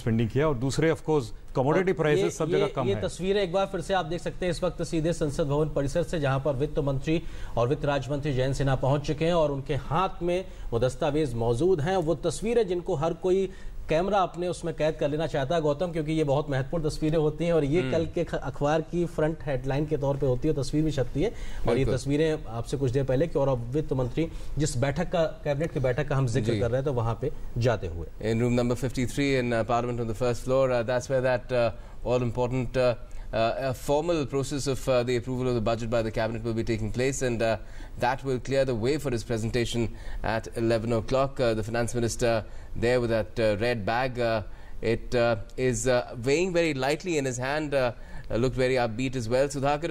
Spending किया और दूसरे ऑफ कोर्स कमोडिटी प्राइसेस सब जगह कम ये है तस्वीरें एक बार फिर से आप देख सकते हैं इस वक्त सीधे संसद भवन परिसर से जहां पर वित्त मंत्री और वित्त राज्य मंत्री जयंत सिन्हा पहुंच चुके हैं और उनके हाथ में वो दस्तावेज मौजूद हैं वो तस्वीरें जिनको हर कोई कैमरा अपने उसमें कैद कर लेना चाहता है गौतम क्योंकि ये बहुत महत्वपूर्ण तस्वीरें होती हैं और ये हम्म। कल के अखबार की फ्रंट हेडलाइन के तौर पे होती है तस्वीर भी छपती है और ये तस्वीरें आपसे कुछ देर पहले की और अब वित्त मंत्री जिस बैठक का कैबिनेट की बैठक का हम जिक्र कर रहे थे तो वहाँ पे जाते हुए in room number fifty three in parliament on the first floor that's where that all important Uh, a formal process of uh, the approval of the budget by the cabinet will be taking place, and uh, that will clear the way for his presentation at 11 o'clock. the finance minister there with that red bag. It is weighing very lightly in his hand, looked very upbeat as well. Sudhakar.